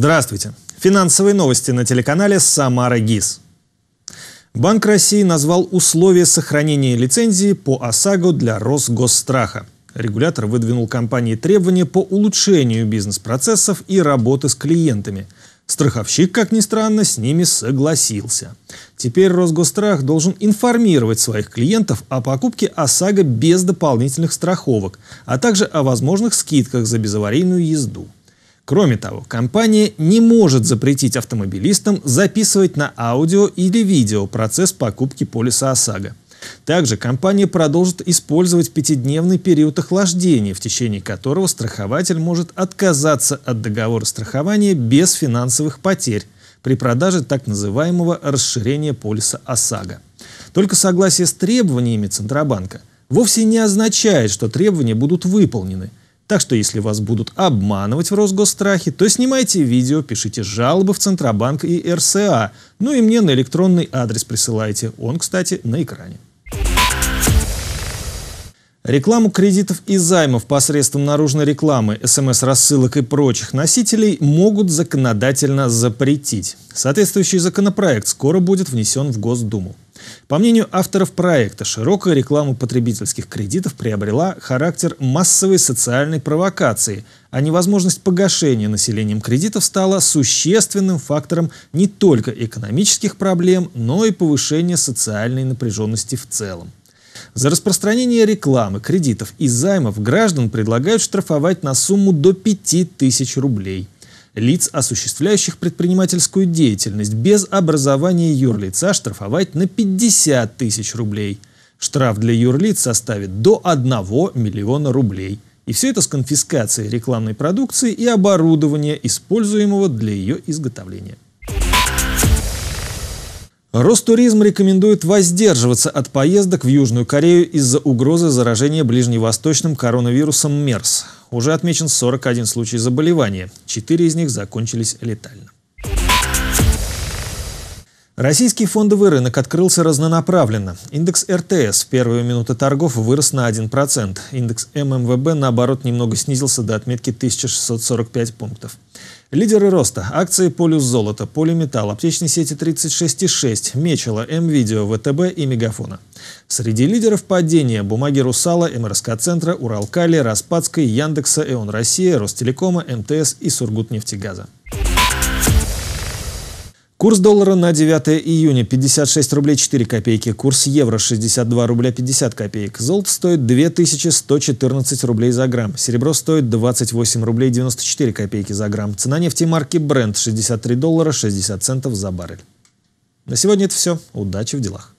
Здравствуйте. Финансовые новости на телеканале «Самара ГИС». Банк России назвал условия сохранения лицензии по ОСАГО для Росгосстраха. Регулятор выдвинул компании требования по улучшению бизнес-процессов и работы с клиентами. Страховщик, как ни странно, с ними согласился. Теперь Росгострах должен информировать своих клиентов о покупке ОСАГО без дополнительных страховок, а также о возможных скидках за безаварийную езду. Кроме того, компания не может запретить автомобилистам записывать на аудио или видео процесс покупки полиса ОСАГО. Также компания продолжит использовать пятидневный период охлаждения, в течение которого страхователь может отказаться от договора страхования без финансовых потерь при продаже так называемого расширения полиса ОСАГО. Только согласие с требованиями Центробанка вовсе не означает, что требования будут выполнены – так что если вас будут обманывать в Росгострахе, то снимайте видео, пишите жалобы в Центробанк и РСА, ну и мне на электронный адрес присылайте, он, кстати, на экране. Рекламу кредитов и займов посредством наружной рекламы, СМС-рассылок и прочих носителей могут законодательно запретить. Соответствующий законопроект скоро будет внесен в Госдуму. По мнению авторов проекта, широкая реклама потребительских кредитов приобрела характер массовой социальной провокации, а невозможность погашения населением кредитов стала существенным фактором не только экономических проблем, но и повышения социальной напряженности в целом. За распространение рекламы, кредитов и займов граждан предлагают штрафовать на сумму до 5000 рублей – Лиц, осуществляющих предпринимательскую деятельность без образования юрлица, штрафовать на 50 тысяч рублей. Штраф для юрлиц составит до 1 миллиона рублей. И все это с конфискацией рекламной продукции и оборудования, используемого для ее изготовления. Ростуризм рекомендует воздерживаться от поездок в Южную Корею из-за угрозы заражения ближневосточным коронавирусом МЕРС. Уже отмечен 41 случай заболевания, четыре из них закончились летально. Российский фондовый рынок открылся разнонаправленно. Индекс РТС в первые минуты торгов вырос на 1%. Индекс ММВБ, наоборот, немного снизился до отметки 1645 пунктов. Лидеры роста. Акции «Полюс золота», «Полиметалл», аптечной сети 36,6, «Мечела», «М-Видео», «ВТБ» и «Мегафона». Среди лидеров падения – бумаги «Русала», МРСК-центра, «Уралкали», «Распадской», «Яндекса», «Эон Россия», «Ростелекома», «МТС» и «Сургутнефтегаза». Курс доллара на 9 июня 56 рублей 4 копейки, курс евро 62 рубля 50 копеек. Золото стоит 2114 рублей за грамм, серебро стоит 28 рублей 94 копейки за грамм. Цена нефти марки Brent 63 доллара 60 центов за баррель. На сегодня это все. Удачи в делах.